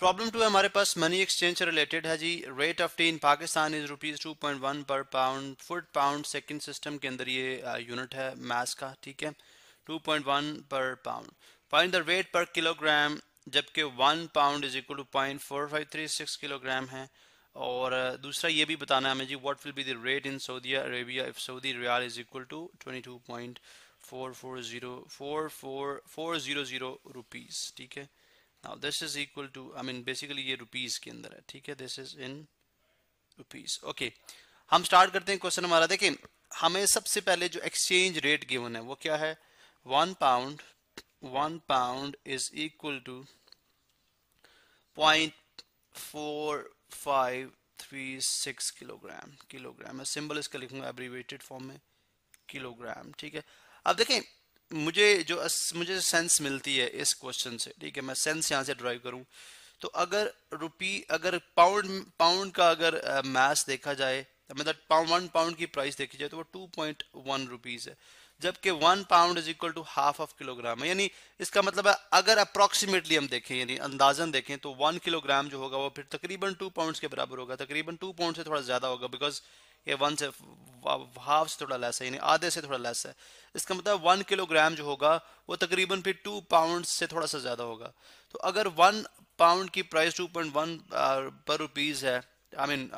Problem to हमारे पास money exchange related है जी rate of T in Pakistan is rupees two point one per pound foot pound second system के अंदर ये unit है मैथ्स का ठीक है two point one per pound fine the rate per kilogram जबकि one pound is equal to point four five three six kilogram है और दूसरा ये भी बताना है हमें जी what will be the rate in Saudi Arabia if Saudi riyal is equal to twenty two point four four zero four four four zero zero rupees ठीक है now this is equal to i mean basically ये rupees के अंदर है ठीक है this is in rupees okay हम start करते हैं question हमारा देखें हमें सबसे पहले जो exchange rate given है वो क्या है one pound one pound is equal to point kilogram kilogram मैं सिंबल इसका लिखूंगा एब्रीवेटेड फॉर्म में किलोग्राम ठीक है अब देखें मुझे जो मुझे जो सेंस मिलती है इस क्वेश्चन से ठीक है मैं सेंस यहाँ से ड्राइव करूँ तो अगर रुपी अगर पाउंड पाउंड का अगर मैच देखा जाए मतलब पाउंड वन पाउंड की प्राइस देखी जाए तो वो टू पॉइंट वन रुपीज़ है जबकि one pound is equal to half of kilogram है यानी इसका मतलब है अगर अप्रोक्सीमेटली हम देखें यानी अंदाजन देखें तो वन किलोग्राम जो होगा वो फिर तकरीबन टू पाउंड के बराबर होगा तकरीबन टू पाउंड से थोड़ा ज़्यादा होगा बिकॉज ये वन से हाफ से थोड़ा लेस है यानी आधे से थोड़ा लेस है इसका मतलब वन किलोग्राम जो होगा वो तकरीबन फिर टू पाउंड से थोड़ा सा ज़्यादा होगा तो अगर वन पाउंड की price two point one per rupees है I mean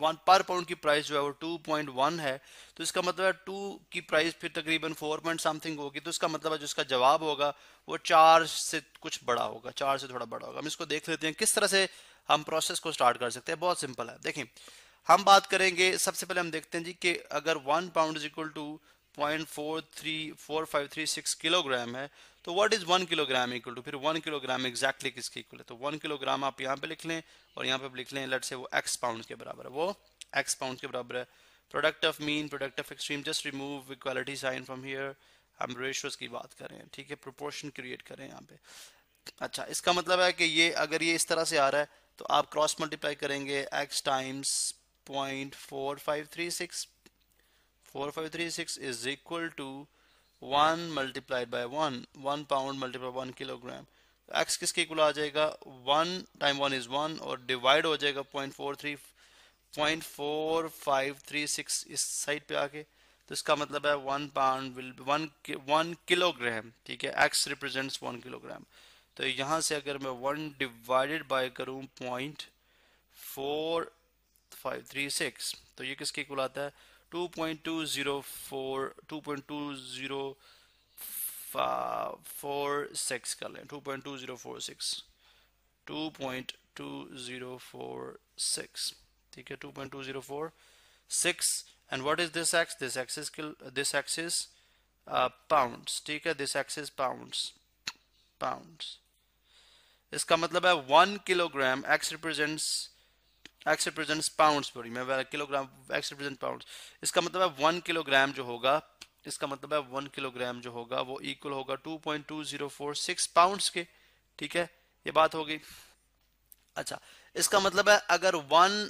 one per pound की प्राइस जो है वो टू पॉइंट वन है तो इसका मतलब है टू की प्राइस फिर तकरीबन फोर पॉइंट समथिंग होगी तो इसका मतलब है जो इसका जवाब होगा वो चार से कुछ बड़ा होगा चार से थोड़ा बड़ा होगा हम इसको देख लेते हैं किस तरह से हम प्रोसेस को स्टार्ट कर सकते हैं बहुत सिंपल है देखें हम बात करेंगे सबसे पहले हम देखते हैं जी कि अगर one pound is equal to point four three four five three six kilogram है तो what is one kilogram equal to फिर वन किलोग्राम एग्जैक्टली किसके इक्वल है तो वन किलोग्राम आप यहाँ पे लिख लें और यहाँ पे लिख लें लट से वो एक्स पाउंड के बराबर है वो एक्स पाउंड के बराबर है product of mean product of extreme just remove equality sign from here हम रेशोज की बात करें ठीक है प्रोपोर्शन क्रिएट करें यहाँ पे अच्छा इसका मतलब है कि ये अगर ये इस तरह से आ रहा है तो आप क्रॉस मल्टीप्लाई करेंगे X times 0.4536 is equal to 1 multiplied by 1 1 pound multiplied by 1 kilogram तो x किसके इक्वल आ जाएगा 1 टाइम 1 इज 1 और डिवाइड हो जाएगा 0.43 0.4536 इस साइड पे आके तो इसका मतलब है 1 pound will one one kilogram ठीक है x रिप्रेजेंट्स 1 किलोग्राम तो यहाँ से अगर मैं 1 डिवाइडेड बाय करूँ पॉइंट फोर फाइव तो ये किसके इक्वल आता है 2.204 पॉइंट कर लें 2.2046 2.2046 ठीक है 2.2046 and what is this X this axis this axis pounds ठीक है दिस एक्सिस पाउंड्स पाउंड्स इसका मतलब है one kilogram X represents X represent pound sorry मैं किलोग्राम एक्स रिप्रेजेंट पाउंड इसका मतलब है वन किलोग्राम जो होगा इसका मतलब है वन किलोग्राम जो होगा वो इक्वल होगा to point two zero four six pound के ठीक है ये बात हो गई अच्छा इसका मतलब है अगर वन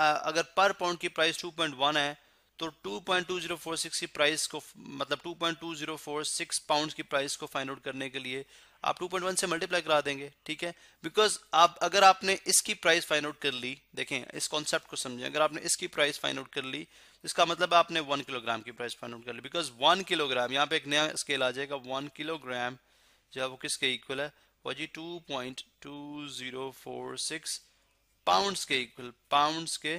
अगर पर पाउंड की प्राइस टू पॉइंट वन है तो two two point zero four six की प्राइस को मतलब two two point zero four six pound की प्राइस को फाइंड आउट करने के लिए आप 2.1 से मल्टीप्लाई करा देंगे ठीक है बिकॉज आप अगर आपने इसकी प्राइस फाइंड आउट कर ली देखें इस कॉन्सेप्ट को समझें अगर आपने इसकी प्राइस फाइंड आउट कर ली इसका मतलब आपने वन किलोग्राम की प्राइस फाइंड आउट कर ली बिकॉज वन किलोग्राम यहाँ पे एक नया स्केल आ जाएगा वन किलोग्राम जो है वो किसके इक्वल है वो जी two point two zero four six pounds के इक्वल पाउंड्स के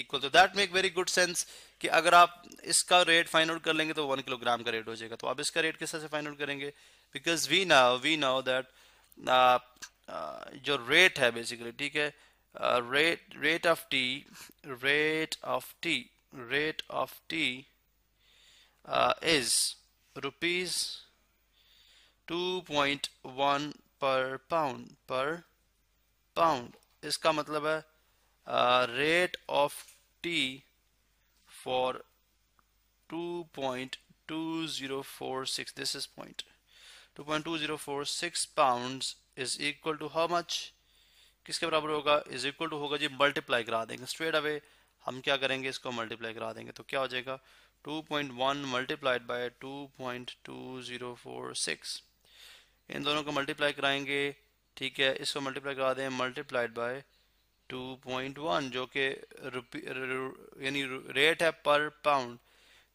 इक्वल तो that make very good sense कि अगर आप इसका रेट फाइंड आउट कर लेंगे तो वन किलोग्राम का रेट हो जाएगा तो आप इसका रेट किस तरह से फाइंड आउट करेंगे बिकॉज वी ना वी नाउ दैट जो रेट है बेसिकली ठीक है rate rate of T rate of T rate of T is rupees two point one per pound per pound इसका मतलब है rate rate of t for 2.2046 this is point 2.2046 pounds is equal to how much किसके बराबर होगा is equal to होगा जी multiply करा देंगे straight away हम क्या करेंगे इसको मल्टीप्लाई करा देंगे तो क्या हो जाएगा 2.1 मल्टीप्लाइड बाय 2.2046 इन दोनों को मल्टीप्लाई कराएंगे ठीक है इसको मल्टीप्लाई करा दें multiplied by two point one जो कि यानी रेट है पर पाउंड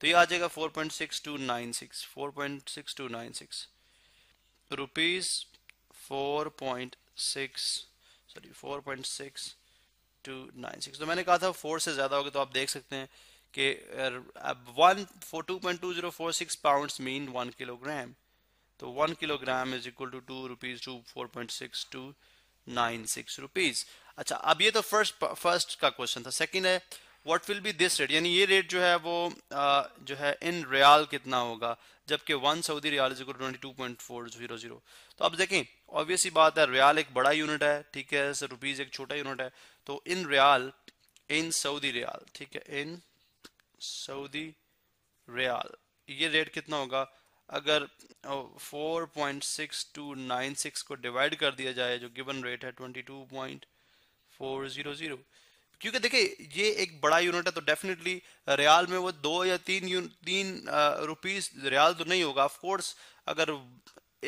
तो ये आ जाएगा रुपीज 4.6296 रुपीस 4.6 सॉरी 4.6296 तो मैंने कहा था फोर से ज़्यादा होगा तो आप देख सकते हैं कि one for two point two zero four six pound mean one kilogram तो one kilogram is equal to two rupees two four point six two nine six rupees अच्छा अब ये तो फर्स्ट फर्स्ट का क्वेश्चन था सेकंड है what will be this rate यानी ये रेट जो है वो आ, जो है इन रियाल कितना होगा जबकि one Saudi riyal is twenty two point four zero zero तो अब देखें ऑब्वियसली बात है रियाल एक बड़ा यूनिट है ठीक है रुपीज़ एक छोटा यूनिट है तो in riyal in Saudi riyal ठीक है इन सऊदी रियाल ये रेट कितना होगा अगर 4.6296 को डिवाइड कर दिया जाए जो गिवन रेट है 22. फोर जीरो जीरो क्योंकि देखिए ये एक बड़ा यूनिट है तो डेफिनेटली रियाल में वो दो या तीन तीन रुपीस रियाल तो नहीं होगा ऑफकोर्स अगर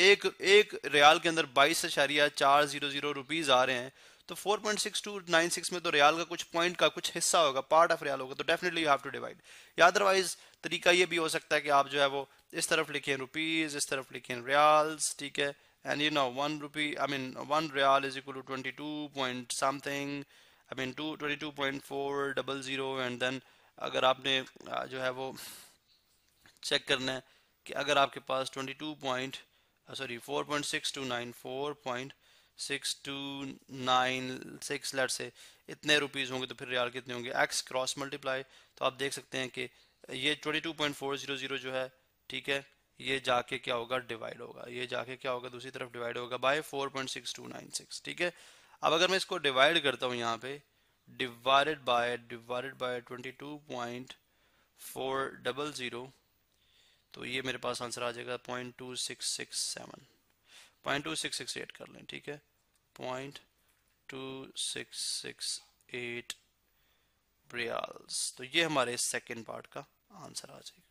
एक एक रियाल के अंदर बाईस अशारिया चार जीरो जीरो रुपीज़ आ रहे हैं तो 4.6296 में तो रियाल का कुछ पॉइंट का कुछ हिस्सा होगा पार्ट ऑफ रियाल होगा तो definitely you have to divide या अदरवाइज तरीका ये भी हो सकता है कि आप जो है वो इस तरफ लिखें रुपीज़ इस तरफ लिखें रियाल्स ठीक है and you know one rupee I mean one real is equal to 22 point something I mean two twenty two point four double zero and then अगर आपने जो है वो चेक करना है कि अगर आपके पास twenty two point sorry four point six two nine four point six two nine six let say इतने रुपीज़ होंगे तो फिर रियाल कितने होंगे एक्स क्रॉस मल्टीप्लाई तो आप देख सकते हैं कि ये twenty two point four zero zero जो है ठीक है ये जाके क्या होगा डिवाइड होगा ये जाके क्या होगा दूसरी तरफ डिवाइड होगा बाय 4.6296 ठीक है अब अगर मैं इसको डिवाइड करता हूँ यहाँ पे डिवाइडेड बाय डिवाइडेड बाय 22.400 तो ये मेरे पास आंसर आ जाएगा पॉइंट सिक्स एट कर लें ठीक है पॉइंट एट रियाल्स तो ये हमारे सेकेंड पार्ट का आंसर आ जाएगा